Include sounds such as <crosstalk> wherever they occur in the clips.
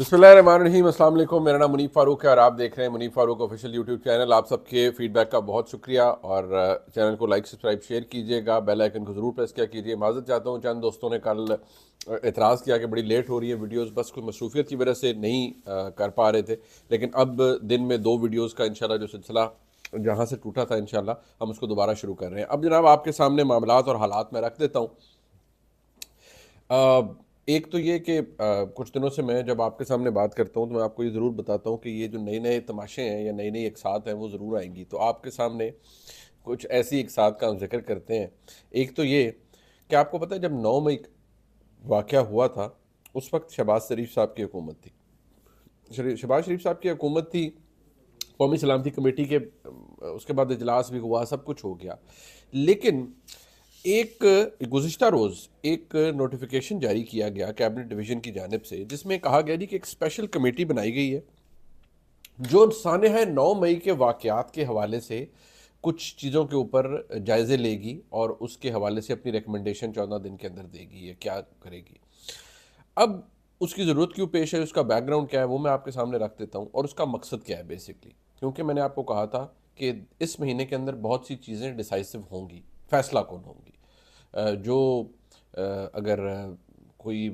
बसमिलकुम मेरा नाम मुनीफ फ़ारूक है और आप देख रहे हैं Munif Farooq official YouTube channel आप सबके फीडबैक का बहुत शुक्रिया और चैनल को लाइक सब्सक्राइब शेयर कीजिएगा बेल आइकन को ज़रूर प्रेस किया कीजिए माजत चाहता हूँ चंद दोस्तों ने कल एतराज़ किया कि बड़ी लेट हो रही है वीडियोज़ बस कुछ मसरूफियत की वजह से नहीं कर पा रहे थे लेकिन अब दिन में दो वीडियोज़ का इनशाला जो सिलसिला जहाँ से टूटा था इनशाला हम उसको दोबारा शुरू कर रहे हैं अब जनाब आपके सामने मामला और हालात में रख देता हूँ एक तो ये कि कुछ दिनों से मैं जब आपके सामने बात करता हूँ तो मैं आपको ये ज़रूर बताता हूँ कि ये जो नए नए तमाशे हैं या नई नई एकसाथ हैं वो ज़रूर आएंगी तो आपके सामने कुछ ऐसी एकसाथ का हम जिक्र करते हैं एक तो ये कि आपको पता है जब नौ मई वाक़ हुआ था उस वक्त शहबाज शरीफ साहब की हुकूमत थी शहबाज शरीफ साहब की हुकूमत थी कौमी सलामती कमेटी के उसके बाद इजलास भी हुआ सब कुछ हो गया लेकिन एक गुज्त रोज़ एक नोटिफिकेशन जारी किया गया कैबिनेट डिवीज़न की जानब से जिसमें कहा गया जी कि एक स्पेशल कमेटी बनाई गई है जो है नौ मई के वाक़ात के हवाले से कुछ चीज़ों के ऊपर जायज़े लेगी और उसके हवाले से अपनी रिकमेंडेशन चौदह दिन के अंदर देगी या क्या करेगी अब उसकी ज़रूरत क्यों पेश है उसका बैकग्राउंड क्या है वो मैं आपके सामने रख देता हूँ और उसका मकसद क्या है बेसिकली क्योंकि मैंने आपको कहा था कि इस महीने के अंदर बहुत सी चीज़ें डिसाइसिव होंगी फैसला कौन होंगी जो अगर कोई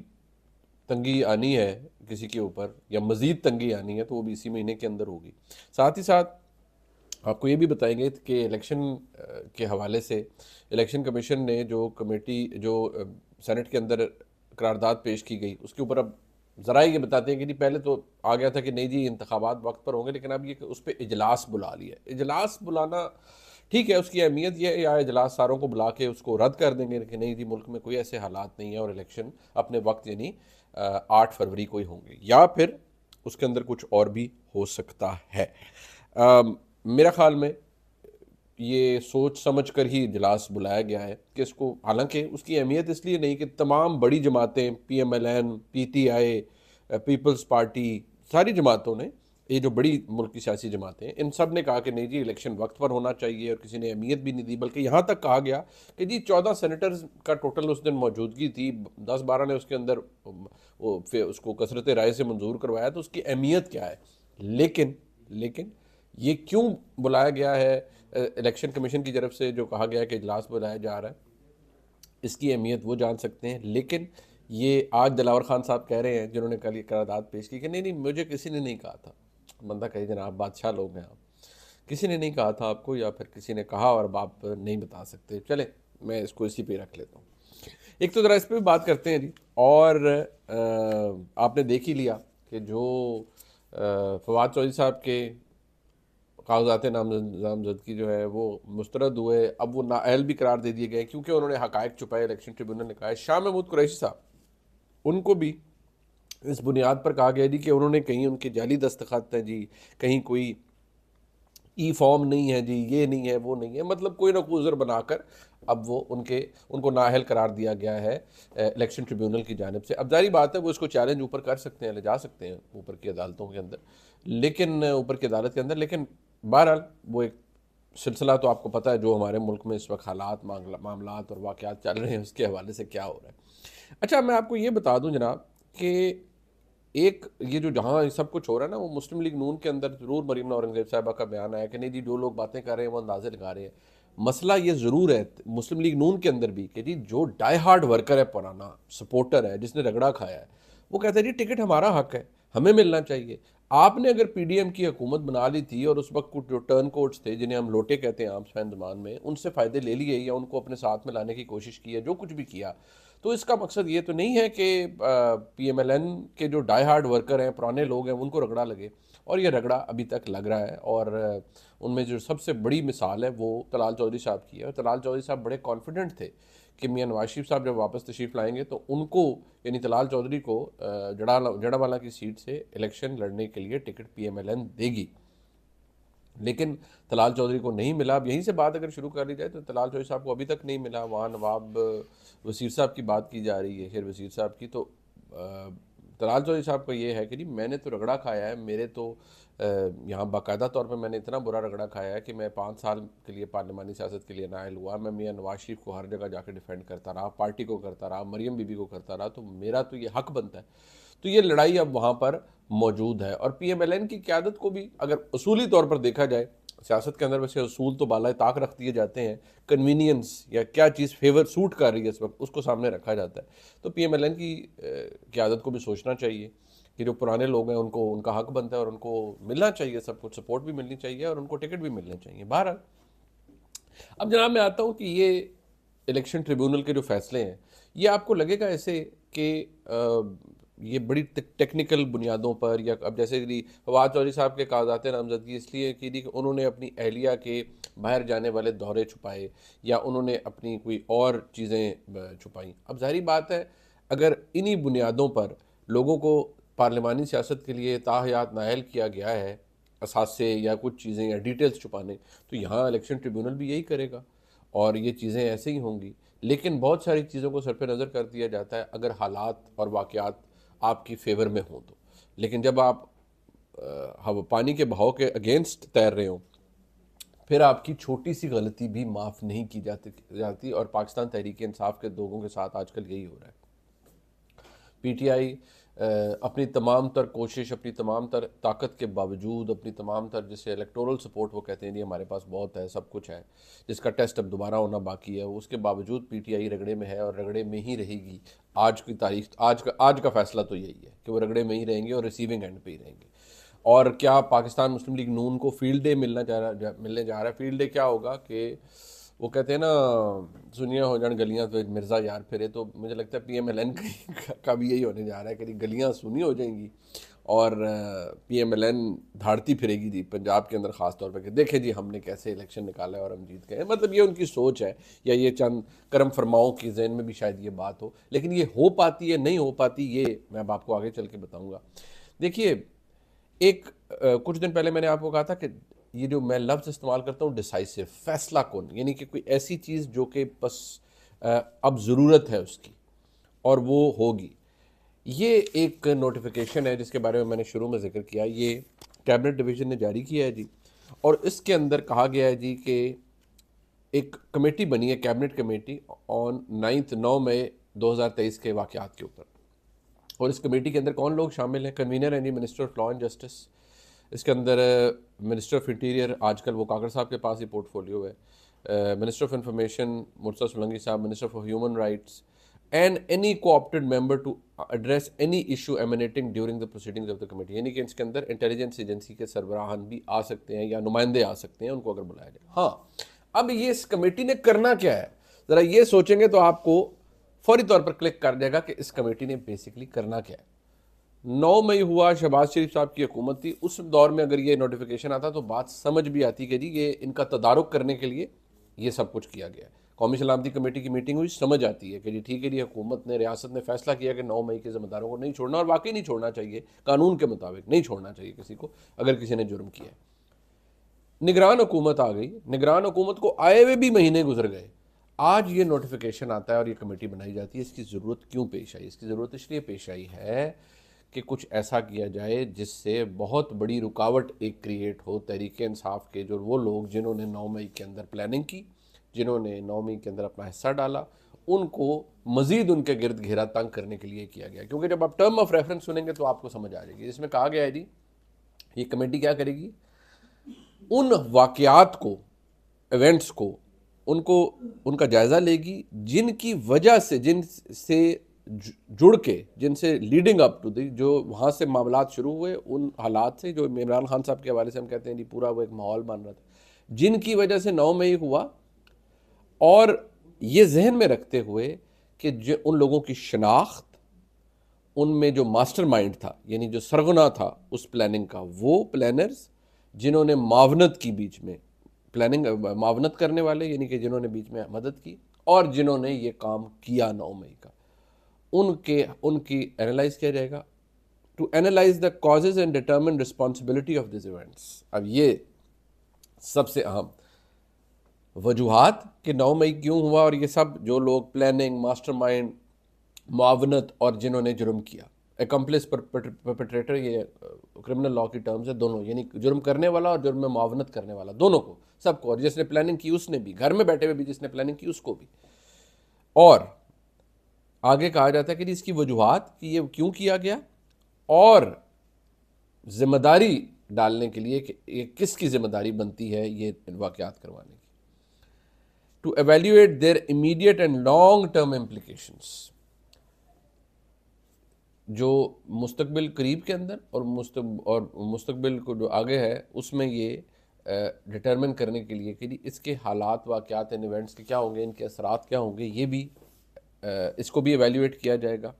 तंगी आनी है किसी के ऊपर या मज़ीद तंगी आनी है तो वो भी इसी महीने के अंदर होगी साथ ही साथ आपको ये भी बताएंगे कि इलेक्शन के हवाले से इलेक्शन कमीशन ने जो कमेटी जो सेनेट के अंदर करारदाद पेश की गई उसके ऊपर अब ज़रा ये बताते हैं कि जी पहले तो आ गया था कि नहीं जी इंतबात वक्त पर होंगे लेकिन अब ये उस पर इजलास बुला लिया इजलास बुलाना ठीक है उसकी अहमियत यह है या इजलास सारों को बुला के उसको रद्द कर देंगे कि नहीं जी मुल्क में कोई ऐसे हालात नहीं है और इलेक्शन अपने वक्त यानी आठ फरवरी को ही होंगे या फिर उसके अंदर कुछ और भी हो सकता है आ, मेरा ख्याल में ये सोच समझ कर ही इजलास बुलाया गया है कि इसको हालांकि उसकी अहमियत इसलिए नहीं कि तमाम बड़ी जमातें P M L N P T I People's Party सारी जमातों ने ये जो बड़ी मुल्क की सियासी जमातें हैं इन सब ने कहा कि नहीं जी इलेक्शन वक्त पर होना चाहिए और किसी ने अहमियत भी नहीं दी बल्कि यहाँ तक कहा गया कि जी चौदह सेनेटर्स का टोटल उस दिन मौजूदगी थी दस बारह ने उसके अंदर फिर उसको कसरत राय से मंजूर करवाया तो उसकी अहमियत क्या है लेकिन लेकिन ये क्यों बुलाया गया है इलेक्शन कमीशन की तरफ से जो कहा गया कि इजलास बुलाया जा रहा है इसकी अहमियत वो जान सकते हैं लेकिन ये आज दिलावर खान साहब कह रहे हैं जिन्होंने कल ये करारदाद पेश की कि नहीं नहीं मुझे किसी ने नहीं कहा था बंदा कहे जनाब बादशाह लोग हैं आप किसी ने नहीं कहा था आपको या फिर किसी ने कहा और आप नहीं बता सकते चले मैं इसको इसी पे रख लेता हूँ एक तो ज़रा इस पर भी बात करते हैं जी और आपने देख ही लिया कि जो फवाद चौधरी साहब के कागजात नामजदगी जो है वो मुस्तरद हुए अब वो नाअहल भी करार दे दिए गए क्योंकि उन्होंने हकायक छुपाए इलेक्शन ट्रिब्यूनल ने कहा शाह महमूद कुरैशी साहब उनको भी इस बुनियाद पर कहा गया जी कि उन्होंने कहीं उनके जाली दस्तखत हैं जी कहीं कोई ई फॉर्म नहीं है जी ये नहीं है वो नहीं है मतलब कोई ना कोई उज़र बनाकर अब वो उनके उनको नाहल करार दिया गया है इलेक्शन ट्रिब्यूनल की जानब से अब जारी बात है वो इसको चैलेंज ऊपर कर सकते हैं ले जा सकते हैं ऊपर की अदालतों के अंदर लेकिन ऊपर की अदालत के अंदर लेकिन बहरहाल वो एक सिलसिला तो आपको पता है जो हमारे मुल्क में इस वक्त हालात मामला और वाक़ात चल रहे हैं उसके हवाले से क्या हो रहा है अच्छा मैं आपको ये बता दूँ जनाब कि एक ये जो जहाँ सब कुछ हो रहा है ना वो मुस्लिम लीग नून के अंदर ज़रूर मरीम औरंगजेब साहबा का बयान आया कि नहीं जी जो लोग बातें कर रहे हैं वो अंदाजे लगा रहे हैं मसला ये ज़रूर है मुस्लिम लीग नून के अंदर भी कि जी जो डाई हार्ड वर्कर है पुराना सपोर्टर है जिसने रगड़ा खाया है वो कहते हैं जी टिकट हमारा हक है हमें मिलना चाहिए आपने अगर पीडीएम की हुकूमत बना ली थी और उस वक्त कुछ जो टर्न कोट्स थे जिन्हें हम लोटे कहते हैं आम फैन जमान में उनसे फ़ायदे ले लिए या उनको अपने साथ में लाने की कोशिश की है जो कुछ भी किया तो इसका मकसद ये तो नहीं है कि पीएमएलएन के जो डाई हार्ड वर्कर हैं पुराने लोग हैं उनको रगड़ा लगे और ये रगड़ा अभी तक लग रहा है और उनमें जो सबसे बड़ी मिसाल है वो तलाल चौधरी साहब की है और तलाल चौधरी साहब बड़े कॉन्फिडेंट थे कि मियाँ नवाज शरीफ साहब जब वापस तशरीफ़ लाएंगे तो उनको यानी तलाल चौधरी को जड़ा जड़ावाला की सीट से इलेक्शन लड़ने के लिए टिकट पीएमएलएन देगी लेकिन तलाल चौधरी को नहीं मिला अब यहीं से बात अगर शुरू कर ली जाए तो तलाल चौधरी साहब को अभी तक नहीं मिला वहाँ नवाब वसीर साहब की बात की जा रही है शेर वसीर साहब की तो तलाल चौधरी साहब का ये है कि जी मैंने तो रगड़ा खाया है मेरे तो यहाँ बाकायदा तौर पर मैंने इतना बुरा रगड़ा खाया है कि मैं पाँच साल के लिए पार्लिमानी सियासत के लिए नायल हुआ मैं मियाँ नवाज शरीफ को हर जगह जाकर डिफेंड करता रहा पार्टी को करता रहा मरियम बीबी को करता रहा तो मेरा तो ये हक बनता है तो ये लड़ाई अब वहाँ पर मौजूद है और पीएमएलएन की क्यादत को भी अगर असूली तौर पर देखा जाए सियासत के अंदर वैसे असूल तो बाला ताक रख दिए जाते हैं कन्वीनियंस या क्या चीज़ फेवर सूट कर रही है इस वक्त उसको सामने रखा जाता है तो पी एम एल एन की क्यादत को भी सोचना चाहिए कि जो पुराने लोग हैं उनको उनका हक बनता है और उनको मिलना चाहिए सब कुछ सपोर्ट भी मिलनी चाहिए और उनको टिकट भी मिलने चाहिए बहरहाल अब जनाब मैं आता हूँ कि ये इलेक्शन ट्रिब्यूनल के जो फैसले हैं ये आपको लगेगा ऐसे कि ये बड़ी टेक्निकल बुनियादों पर या अब जैसे कि फवाद चौधरी साहब के कागजात नामजदगी इसलिए की थी कि उन्होंने अपनी अहलिया के बाहर जाने वाले दौरे छुपाए या उन्होंने अपनी कोई और चीज़ें छुपाई अब जाहरी बात है अगर इन्हीं बुनियादों पर लोगों को पार्लिमानी सियासत के लिए ताहयात नायल किया गया है असासे या कुछ चीज़ें या डिटेल्स छुपाने तो यहाँ इलेक्शन ट्रिब्यूनल भी यही करेगा और ये चीज़ें ऐसे ही होंगी लेकिन बहुत सारी चीज़ों को सर पर नज़र कर दिया जाता है अगर हालात और वाक़ आपकी फेवर में हो तो लेकिन जब आप हवा पानी के बहाव के अगेंस्ट तैर रहे हो फिर आपकी छोटी सी गलती भी माफ़ नहीं की जाती जाती और पाकिस्तान तहरीक इंसाफ के लोगों के साथ आजकल यही हो रहा है पीटीआई अपनी तमाम तर कोशिश अपनी तमाम तर ताकत के बावजूद अपनी तमाम तर जिसे इलेक्टोरल सपोर्ट वो कहते हैं जी हमारे पास बहुत है सब कुछ है जिसका टेस्ट अब दोबारा होना बाकी है उसके बावजूद पीटीआई रगड़े में है और रगड़े में ही रहेगी आज की तारीख आज का आज का फैसला तो यही है कि वो रगड़े में ही रहेंगे और रिसीविंग एंड पे ही रहेंगे और क्या पाकिस्तान मुस्लिम लीग नून को फील्ड डे मिलना जा रहा मिलने जा रहा है फील्ड डे क्या होगा कि वो कहते हैं ना सुनिया हो जान गलियां तो मिर्ज़ा यार फिरे तो मुझे लगता है पी एम एल एन का भी यही होने जा रहा है कि गलियां सुनी हो जाएंगी और पी एम एल एन धाड़ती फिरेगी जी पंजाब के अंदर ख़ास तौर पर देखे देखें जी हमने कैसे इलेक्शन निकाला है और हम जीत गए मतलब ये उनकी सोच है या ये चंद करम फरमाओं की जहन में भी शायद ये बात हो लेकिन ये हो पाती है नहीं हो पाती ये मैं अब आपको आगे चल के बताऊँगा देखिए एक कुछ दिन पहले मैंने आपको कहा था कि ये जो मैं लफ्ज़ इस्तेमाल करता हूँ डिसाइसिव फैसला कौन यानी कि कोई ऐसी चीज़ जो कि बस अब ज़रूरत है उसकी और वो होगी ये एक नोटिफिकेशन है जिसके बारे में मैंने शुरू में जिक्र किया ये कैबिनेट डिवीज़न ने जारी किया है जी और इसके अंदर कहा गया है जी कि एक कमेटी बनी है कैबिनेट कमेटी ऑन नाइन्थ नौ मई तेईस के वाक़ात के ऊपर और इस कमेटी के अंदर कौन लोग शामिल हैं कन्वीनर हैं जी minister of law and justice इसके अंदर मिनिस्टर ऑफ इंटीरियर आजकल वो काकर साहब के पास ही पोर्टफोलियो है minister of information Murtaza Solangi साहब minister for human rights and any co-opted member to address any issue emanating during the proceedings of the committee यानी कि इसके अंदर इंटेलिजेंस एजेंसी के सरबराहान भी आ सकते हैं या नुमाइंदे आ सकते हैं उनको अगर बुलाया जाए हाँ अब ये इस कमेटी ने करना क्या है ज़रा ये सोचेंगे तो आपको फौरी तौर पर क्लिक कर देगा कि इस कमेटी ने बेसिकली करना क्या है नौ मई हुआ शहबाज शरीफ साहब की हुकूमत थी उस दौर में अगर ये नोटिफिकेशन आता तो बात समझ भी आती कि जी ये इनका तदारुक करने के लिए ये सब कुछ किया गया कौमी सलामती कमेटी की मीटिंग हुई समझ आती है कि जी ठीक है जी हुकूमत ने रियासत ने फैसला किया कि नौ मई के जिम्मेदारों को नहीं छोड़ना और वाकई नहीं छोड़ना चाहिए कानून के मुताबिक नहीं छोड़ना चाहिए किसी को अगर किसी ने जुर्म किया निगरान हुकूमत आ गई निगरान हुकूमत को आए हुए भी महीने गुजर गए आज ये नोटिफिकेशन आता है और ये कमेटी बनाई जाती है इसकी ज़रूरत क्यों पेश आई इसकी ज़रूरत इसलिए पेश आई है कि कुछ ऐसा किया जाए जिससे बहुत बड़ी रुकावट एक क्रिएट हो तहरीक इंसाफ के जो वो लोग जिन्होंने नौ मई के अंदर प्लानिंग की जिन्होंने नौ मई के अंदर अपना हिस्सा डाला उनको मज़ीद उनके गिरद घेरा तंग करने के लिए किया गया क्योंकि जब आप टर्म ऑफ रेफरेंस सुनेंगे तो आपको समझ आ जाएगी इसमें कहा गया है जी ये कमेटी क्या करेगी उन वाकयात को इवेंट्स को उनको उनका जायज़ा लेगी जिनकी वजह से जिन से जुड़ के जिनसे लीडिंग अप टू दी जो वहाँ से मामला शुरू हुए उन हालात से जो इमरान खान साहब के हवाले से हम कहते हैं जी पूरा वो एक माहौल बन रहा था जिनकी वजह से नौ मई हुआ और ये जहन में रखते हुए कि जो उन लोगों की शनाख्त उनमें जो मास्टर माइंड था यानी जो सरगना था उस प्लानिंग का वो प्लानर्स जिन्होंने मावनत की बीच में प्लानिंग मावनत करने वाले यानी कि जिन्होंने बीच में मदद की और जिन्होंने ये काम किया नौ मई का उनके उनकी एनालाइज किया जाएगा to analyse the causes and determine responsibility of this events अब ये सबसे अहम वजूहत कि नौ मई क्यों हुआ और ये सब जो लोग प्लानिंग मास्टर माइंड मुआवनत और जिन्होंने जुर्म किया एकम्प्लिस परपेट्रेटर ये क्रिमिनल लॉ की टर्म्स है दोनों यानी जुर्म करने वाला और जुर्म में मुआवनत करने वाला दोनों को सबको और जिसने प्लानिंग की उसने भी घर में बैठे हुए भी जिसने प्लानिंग की उसको भी और आगे कहा जाता है कि इसकी वजूहत कि ये क्यों किया गया और जिम्मेदारी डालने के लिए कि ये किसकी जिम्मेदारी बनती है ये वाक़ात करवाने की to evaluate their immediate and long term implications जो मुस्तबिल करीब के अंदर और मुस्त और मुस्तबिल को जो आगे है उसमें ये डिटर्मिन करने के लिए कि इसके हालात वाक़ात एंड इवेंट्स के क्या होंगे इनके असरात क्या होंगे ये भी इसको भी एवेल्यूएट किया जाएगा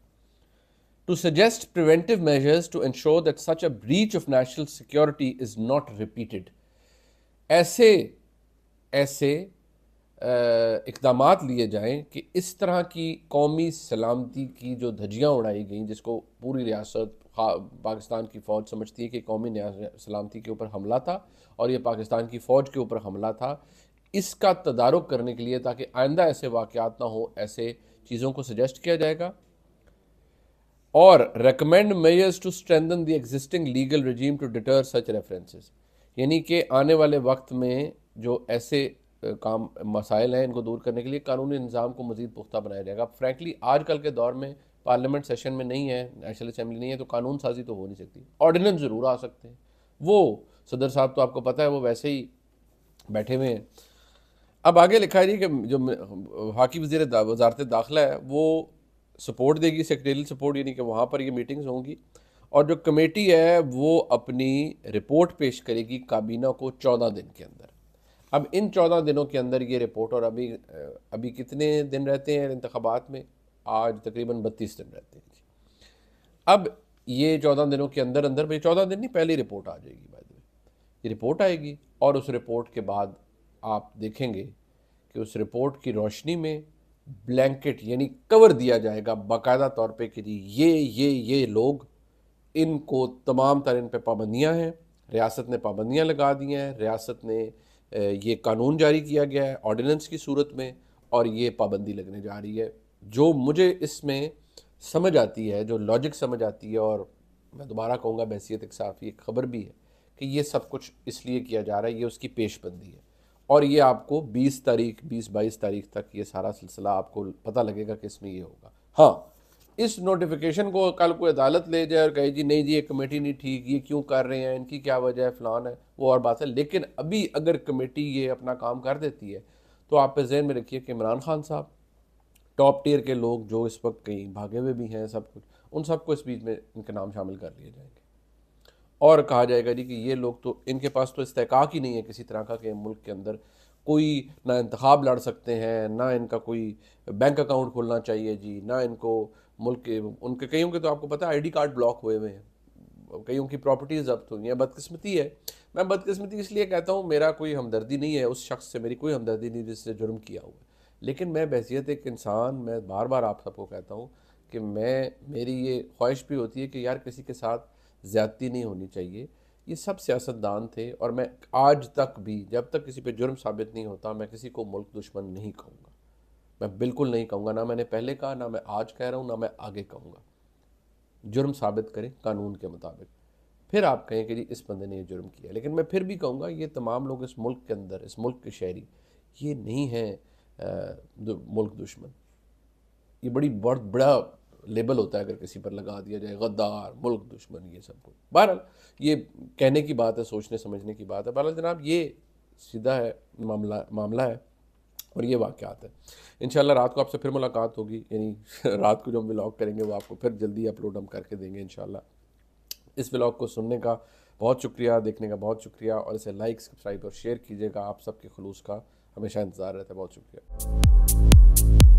to suggest preventive measures to ensure that such a breach of national security is not repeated ऐसे ऐसे uh, इकदाम लिए जाएं कि इस तरह की कौमी सलामती की जो धजियाँ उड़ाई गई जिसको पूरी रियासत पाकिस्तान की फ़ौज समझती है कि कौमी सलामती के ऊपर हमला था और यह पाकिस्तान की फ़ौज के ऊपर हमला था इसका तदारक करने के लिए ताकि आइंदा ऐसे वाक़ात ना हो ऐसे चीज़ों को सजेस्ट किया जाएगा और recommend measures to strengthen the existing legal regime to deter such references यानी कि आने वाले वक्त में जो ऐसे काम मसाइल हैं इनको दूर करने के लिए कानूनी निज़ाम को मज़ीद पुख्ता बनाया जाएगा फ्रैंकली आजकल के दौर में पार्लियामेंट सेशन में नहीं है नेशनल असम्बली नहीं है तो कानून साजी तो हो नहीं सकती ऑर्डिनेंस ज़रूर आ सकते हैं वो सदर साहब तो आपको पता है वो वैसे ही बैठे हुए हैं अब आगे लिखा है जी कि जो हाकी वजी वजारत दाखिला है वो सपोर्ट देगी सेक्रेटरियल सपोर्ट यानी कि वहाँ पर ये मीटिंग्स होंगी और जो कमेटी है वो अपनी रिपोर्ट पेश करेगी काबीना को चौदह दिन के अंदर अब इन चौदह दिनों के अंदर ये रिपोर्ट और अभी अभी कितने दिन रहते हैं इंतबात में आज तकरीबन बत्तीस दिन रहते हैं जी अब ये चौदह दिनों के अंदर अंदर भाई चौदह दिन नहीं पहली रिपोर्ट आ जाएगी बाद में ये रिपोर्ट आएगी और उस रिपोर्ट के बाद आप देखेंगे कि उस रिपोर्ट की रोशनी में ब्लैंकेट यानी कवर दिया जाएगा बाकायदा तौर पे कि जी ये ये ये लोग इनको तमाम तरह इन पर पाबंदियाँ हैं रियासत ने पाबंदियाँ लगा दी हैं रियासत ने ये कानून जारी किया गया है ऑर्डिनेंस की सूरत में और ये पाबंदी लगने जा रही है जो मुझे इसमें समझ आती है जो लॉजिक समझ आती है और मैं दोबारा कहूँगा बहसीत एक साफ़ी एक खबर भी है कि ये सब कुछ इसलिए किया जा रहा है ये उसकी पेशबंदी है और ये आपको 20 तारीख 20 22 तारीख तक ये सारा सिलसिला आपको पता लगेगा कि इसमें ये होगा हाँ इस नोटिफिकेशन को कल कोई अदालत ले जाए और कहे जी नहीं जी ये कमेटी नहीं ठीक ये क्यों कर रहे हैं इनकी क्या वजह है फ़लान है वो और बात है लेकिन अभी अगर कमेटी ये अपना काम कर देती है तो आप पे जहन में रखिए कि इमरान खान साहब टॉप टीयर के लोग जो इस वक्त कहीं भागे हुए भी हैं सब कुछ उन सबको इस बीच में इनका नाम शामिल कर लिए जाएंगे और कहा जाएगा जी कि ये लोग तो इनके पास तो इस्तेकाक ही नहीं है किसी तरह का कि मुल्क के अंदर कोई ना इंतखब लड़ सकते हैं ना इनका कोई बैंक अकाउंट खोलना चाहिए जी ना इनको मुल्क के उनके कईयों के तो आपको पता है आईडी कार्ड ब्लॉक हुए हुए हैं कईयों की प्रॉपर्टीज़ जब्त हुई हैं बदकस्मती है मैं बदकस्मती इसलिए कहता हूँ मेरा कोई हमदर्दी नहीं है उस शख्स से मेरी कोई हमदर्दी नहीं जिसने जुर्म किया हुआ लेकिन मैं बहसीत एक इंसान मैं बार बार आप सबको कहता हूँ कि मैं मेरी ये ख्वाहिश भी होती है कि यार किसी के साथ ज़्यादती नहीं होनी चाहिए ये सब सियासतदान थे और मैं आज तक भी जब तक किसी पे जुर्म साबित नहीं होता मैं किसी को मुल्क दुश्मन नहीं कहूँगा मैं बिल्कुल नहीं कहूँगा ना मैंने पहले कहा ना मैं आज कह रहा हूँ ना मैं आगे कहूँगा जुर्म साबित करें कानून के मुताबिक फिर आप कहें कि जी इस बंदे ने ये जुर्म किया लेकिन मैं फिर भी कहूँगा ये तमाम लोग इस मुल्क के अंदर इस मुल्क के शहरी ये नहीं है मुल्क दुश्मन ये बड़ी बड़ बड़ा लेबल होता है अगर किसी पर लगा दिया जाए गद्दार मुल्क दुश्मन ये सब कुछ बहरहाल ये कहने की बात है सोचने समझने की बात है बहरहाल जनाब ये सीधा है मामला मामला है और ये वाक़ात है इन रात को आपसे फिर मुलाकात होगी यानी <laughs> रात को जो हम ब्लॉग करेंगे वो आपको फिर जल्दी अपलोड हम करके देंगे इन इस ब्लॉग को सुनने का बहुत शुक्रिया देखने का बहुत शुक्रिया और इसे लाइक सब्सक्राइब और शेयर कीजिएगा आप सबके खलूस का हमेशा इंतज़ार रहता है बहुत शुक्रिया